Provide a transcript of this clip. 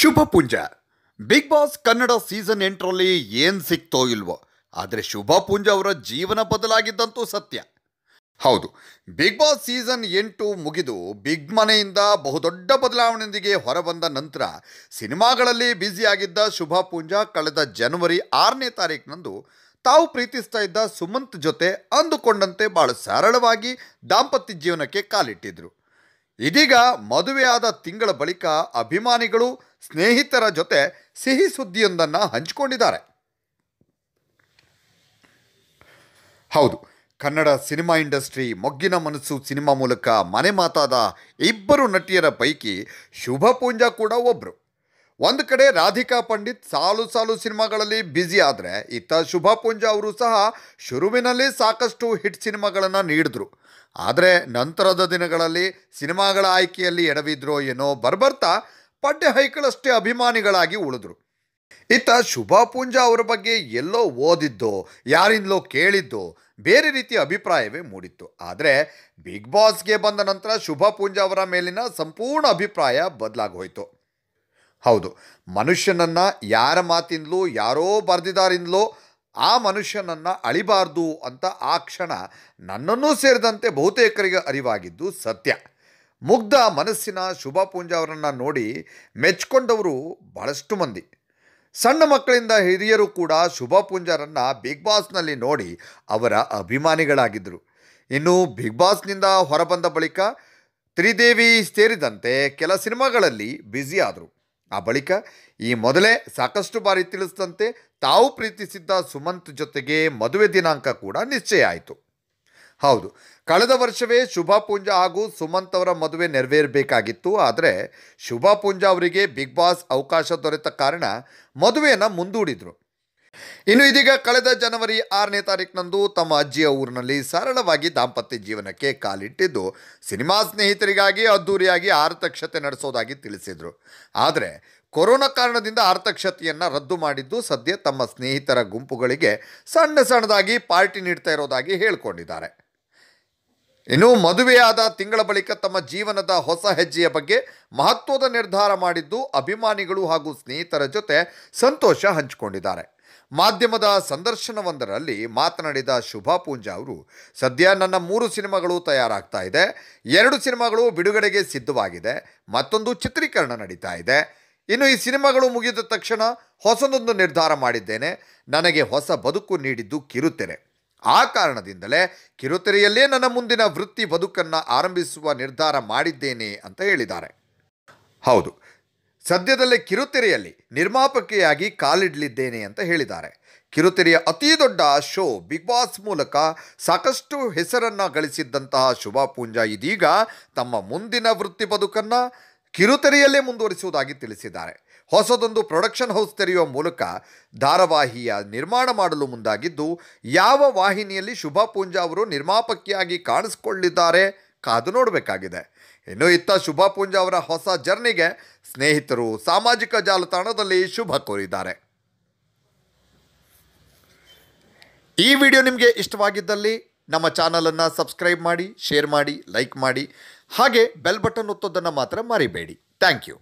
ಶುಭ Poonja Bigg Boss Kannada season ಎಂಟರಲ್ಲಿ ಏನು ಸಿಕ್ತೋ ಇಲ್ವೋ ಆದರೆ ಶುಭ ಪುಂಜ ಅವರ ಜೀವನ ಬದಲಾಗಿದ್ದಂತೂ ಸತ್ಯ ಹೌದು ಬಿಗ್ ಬಾಸ್ ಸೀಸನ್ ಎಂಟು ಮುಗಿದು ಬಿಗ್ ಮನೆಯಿಂದ ಬಹುದೊಡ್ಡ ಬದಲಾವಣೆಯೊಂದಿಗೆ ಹೊರಬಂದ ನಂತರ ಸಿನಿಮಾಗಳಲ್ಲಿ ಬ್ಯುಸಿಯಾಗಿದ್ದ ಶುಭ ಪುಂಜ ಕಳೆದ ಜನವರಿ ಆರನೇ ತಾರೀಕಿನಂದು ತಾವು ಪ್ರೀತಿಸ್ತಾ ಇದ್ದ ಸುಮಂತ್ ಜೊತೆ ಅಂದುಕೊಂಡಂತೆ ಭಾಳ ಸರಳವಾಗಿ ದಾಂಪತ್ಯ ಜೀವನಕ್ಕೆ ಕಾಲಿಟ್ಟಿದ್ರು ಇದೀಗ ಮದುವೆಯಾದ ತಿಂಗಳ ಬಳಿಕ ಅಭಿಮಾನಿಗಳು ಸ್ನೇಹಿತರ ಜೊತೆ ಸಿಹಿ ಸುದ್ದಿಯೊಂದನ್ನು ಹಂಚಿಕೊಂಡಿದ್ದಾರೆ ಹೌದು ಕನ್ನಡ ಸಿನಿಮಾ ಇಂಡಸ್ಟ್ರಿ ಮೊಗ್ಗಿನ ಮನಸ್ಸು ಸಿನಿಮಾ ಮೂಲಕ ಮನೆ ಮಾತಾದ ಇಬ್ಬರು ನಟಿಯರ ಪೈಕಿ ಶುಭ ಪೂಂಜಾ ಕೂಡ ಒಬ್ಬರು ಒಂದು ಕಡೆ ರಾಧಿಕಾ ಪಂಡಿತ್ ಸಾಲು ಸಾಲು ಸಿನಿಮಾಗಳಲ್ಲಿ ಬ್ಯುಸಿ ಆದರೆ ಇತ್ತ ಶುಭಾ ಪುಂಜ ಅವರು ಸಹ ಶುರುವಿನಲ್ಲಿ ಸಾಕಷ್ಟು ಹಿಟ್ ಸಿನಿಮಾಗಳನ್ನು ನೀಡಿದ್ರು ಆದರೆ ನಂತರದ ದಿನಗಳಲ್ಲಿ ಸಿನಿಮಾಗಳ ಆಯ್ಕೆಯಲ್ಲಿ ಎಡವಿದ್ರೋ ಏನೋ ಬರ್ಬರ್ತಾ ಪಡ್ಡೆ ಹೈಕಳಷ್ಟೇ ಅಭಿಮಾನಿಗಳಾಗಿ ಉಳಿದ್ರು ಇತ್ತ ಶುಭಾ ಪೂಂಜಾ ಅವರ ಬಗ್ಗೆ ಎಲ್ಲೋ ಓದಿದ್ದೋ ಯಾರಿಂದಲೋ ಕೇಳಿದ್ದೋ ಬೇರೆ ರೀತಿಯ ಅಭಿಪ್ರಾಯವೇ ಮೂಡಿತ್ತು ಆದರೆ ಬಿಗ್ ಬಾಸ್ಗೆ ಬಂದ ನಂತರ ಶುಭಾ ಪೂಂಜಾ ಅವರ ಮೇಲಿನ ಸಂಪೂರ್ಣ ಅಭಿಪ್ರಾಯ ಬದಲಾಗೋಯಿತು ಹೌದು ಮನುಷ್ಯನನ್ನು ಯಾರ ಮಾತಿಂದಲೂ ಯಾರೋ ಬರೆದಿದ್ದಾರಿಂದಲೋ ಆ ಮನುಷ್ಯನನ್ನು ಅಳಿಬಾರ್ದು ಅಂತ ಆ ಕ್ಷಣ ನನ್ನನ್ನೂ ಸೇರಿದಂತೆ ಬಹುತೇಕರಿಗೆ ಅರಿವಾಗಿದ್ದು ಸತ್ಯ ಮುಗ್ಧ ಮನಸ್ಸಿನ ಶುಭಾ ಪೂಂಜಾ ಅವರನ್ನು ನೋಡಿ ಮೆಚ್ಚಿಕೊಂಡವರು ಬಹಳಷ್ಟು ಮಂದಿ ಸಣ್ಣ ಮಕ್ಕಳಿಂದ ಹಿರಿಯರು ಕೂಡ ಶುಭಾ ಪೂಂಜಾರನ್ನು ಬಿಗ್ ಬಾಸ್ನಲ್ಲಿ ನೋಡಿ ಅವರ ಅಭಿಮಾನಿಗಳಾಗಿದ್ದರು ಇನ್ನು ಬಿಗ್ ಬಾಸ್ನಿಂದ ಹೊರಬಂದ ಬಳಿಕ ತ್ರಿದೇವಿ ಸೇರಿದಂತೆ ಕೆಲ ಸಿನಿಮಾಗಳಲ್ಲಿ ಆದರು ಆ ಬಳಿಕ ಈ ಮೊದಲೇ ಸಾಕಷ್ಟು ಬಾರಿ ತಿಳಿಸಿದಂತೆ ತಾವು ಪ್ರೀತಿಸಿದ್ದ ಸುಮಂತ್ ಜೊತೆಗೆ ಮದುವೆ ದಿನಾಂಕ ಕೂಡ ನಿಶ್ಚಯ ಆಯಿತು ಹೌದು ಕಳೆದ ವರ್ಷವೇ ಶುಭಾ ಪೂಂಜಾ ಹಾಗೂ ಸುಮಂತ್ ಅವರ ಮದುವೆ ನೆರವೇರಬೇಕಾಗಿತ್ತು ಆದರೆ ಶುಭಾ ಪೂಂಜಾ ಅವರಿಗೆ ಬಿಗ್ ಬಾಸ್ ಅವಕಾಶ ದೊರೆತ ಕಾರಣ ಮದುವೆಯನ್ನು ಮುಂದೂಡಿದರು ಇನ್ನು ಇದೀಗ ಕಳೆದ ಜನವರಿ ಆರನೇ ತಾರೀಕಿನಂದು ತಮ್ಮ ಅಜ್ಜಿಯ ಊರಿನಲ್ಲಿ ಸರಳವಾಗಿ ದಾಂಪತ್ಯ ಜೀವನಕ್ಕೆ ಕಾಲಿಟ್ಟಿದ್ದು ಸಿನಿಮಾ ಸ್ನೇಹಿತರಿಗಾಗಿ ಅದ್ದೂರಿಯಾಗಿ ಆರ್ತಕ್ಷತೆ ನಡೆಸೋದಾಗಿ ತಿಳಿಸಿದರು ಆದರೆ ಕೊರೋನಾ ಕಾರಣದಿಂದ ಆರ್ತಕ್ಷತೆಯನ್ನು ರದ್ದು ಮಾಡಿದ್ದು ಸದ್ಯ ತಮ್ಮ ಸ್ನೇಹಿತರ ಗುಂಪುಗಳಿಗೆ ಸಣ್ಣ ಸಣ್ಣದಾಗಿ ಪಾರ್ಟಿ ನೀಡ್ತಾ ಇರೋದಾಗಿ ಹೇಳಿಕೊಂಡಿದ್ದಾರೆ ಇನ್ನು ಮದುವೆಯಾದ ತಿಂಗಳ ಬಳಿಕ ತಮ್ಮ ಜೀವನದ ಹೊಸ ಹೆಜ್ಜೆಯ ಬಗ್ಗೆ ಮಹತ್ವದ ನಿರ್ಧಾರ ಮಾಡಿದ್ದು ಅಭಿಮಾನಿಗಳು ಹಾಗೂ ಸ್ನೇಹಿತರ ಜೊತೆ ಸಂತೋಷ ಹಂಚಿಕೊಂಡಿದ್ದಾರೆ ಮಾಧ್ಯಮದ ಸಂದರ್ಶನವೊಂದರಲ್ಲಿ ಮಾತನಾಡಿದ ಶುಭಾ ಪೂಂಜಾ ಅವರು ಸದ್ಯ ನನ್ನ ಮೂರು ಸಿನಿಮಾಗಳು ತಯಾರಾಗ್ತಾ ಇದೆ ಎರಡು ಸಿನಿಮಾಗಳು ಬಿಡುಗಡೆಗೆ ಸಿದ್ಧವಾಗಿದೆ ಮತ್ತೊಂದು ಚಿತ್ರೀಕರಣ ನಡೀತಾ ಇದೆ ಇನ್ನು ಈ ಸಿನಿಮಾಗಳು ಮುಗಿದ ತಕ್ಷಣ ಹೊಸದೊಂದು ನಿರ್ಧಾರ ಮಾಡಿದ್ದೇನೆ ನನಗೆ ಹೊಸ ಬದುಕು ನೀಡಿದ್ದು ಕಿರುತೆರೆ ಆ ಕಾರಣದಿಂದಲೇ ಕಿರುತೆರೆಯಲ್ಲೇ ನನ್ನ ಮುಂದಿನ ವೃತ್ತಿ ಬದುಕನ್ನು ಆರಂಭಿಸುವ ನಿರ್ಧಾರ ಮಾಡಿದ್ದೇನೆ ಅಂತ ಹೇಳಿದ್ದಾರೆ ಹೌದು ಸದ್ಯದಲ್ಲೇ ಕಿರುತೆರೆಯಲ್ಲಿ ನಿರ್ಮಾಪಕಿಯಾಗಿ ಕಾಲಿಡಲಿದ್ದೇನೆ ಅಂತ ಹೇಳಿದ್ದಾರೆ ಕಿರುತೆರೆಯ ಅತೀ ದೊಡ್ಡ ಶೋ ಬಿಗ್ ಬಾಸ್ ಮೂಲಕ ಸಾಕಷ್ಟು ಹೆಸರನ್ನು ಗಳಿಸಿದ್ದಂತಹ ಶುಭಾ ಪೂಂಜಾ ಇದೀಗ ತಮ್ಮ ಮುಂದಿನ ವೃತ್ತಿ ಬದುಕನ್ನು ಕಿರುತೆರೆಯಲ್ಲೇ ಮುಂದುವರಿಸುವುದಾಗಿ ತಿಳಿಸಿದ್ದಾರೆ ಹೊಸದೊಂದು ಪ್ರೊಡಕ್ಷನ್ ಹೌಸ್ ತೆರೆಯುವ ಮೂಲಕ ಧಾರಾವಾಹಿಯ ನಿರ್ಮಾಣ ಮಾಡಲು ಮುಂದಾಗಿದ್ದು ಯಾವ ವಾಹಿನಿಯಲ್ಲಿ ಶುಭಾ ಪೂಂಜಾ ಅವರು ನಿರ್ಮಾಪಕಿಯಾಗಿ ಕಾಣಿಸಿಕೊಳ್ಳಿದ್ದಾರೆ ಕಾದು ನೋಡಬೇಕಾಗಿದೆ ಇನ್ನು ಇತ್ತ ಶುಭಾ ಪೂಂಜಾ ಅವರ ಹೊಸ ಜರ್ನಿಗೆ ಸ್ನೇಹಿತರು ಸಾಮಾಜಿಕ ಜಾಲತಾಣದಲ್ಲಿ ಶುಭ ಕೋರಿದ್ದಾರೆ ಈ ವಿಡಿಯೋ ನಿಮಗೆ ಇಷ್ಟವಾಗಿದ್ದಲ್ಲಿ ನಮ್ಮ ಚಾನಲನ್ನು ಸಬ್ಸ್ಕ್ರೈಬ್ ಮಾಡಿ ಶೇರ್ ಮಾಡಿ ಲೈಕ್ ಮಾಡಿ ಹಾಗೆ ಬೆಲ್ ಬಟನ್ ಒತ್ತೋದನ್ನು ಮಾತ್ರ ಮರಿಬೇಡಿ ಥ್ಯಾಂಕ್ ಯು